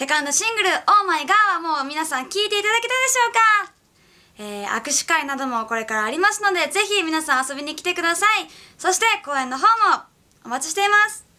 セカンドシングル「オーマイガー」はもう皆さん聴いていただけたでしょうかえー、握手会などもこれからありますので、ぜひ皆さん遊びに来てください。そして公演の方もお待ちしています。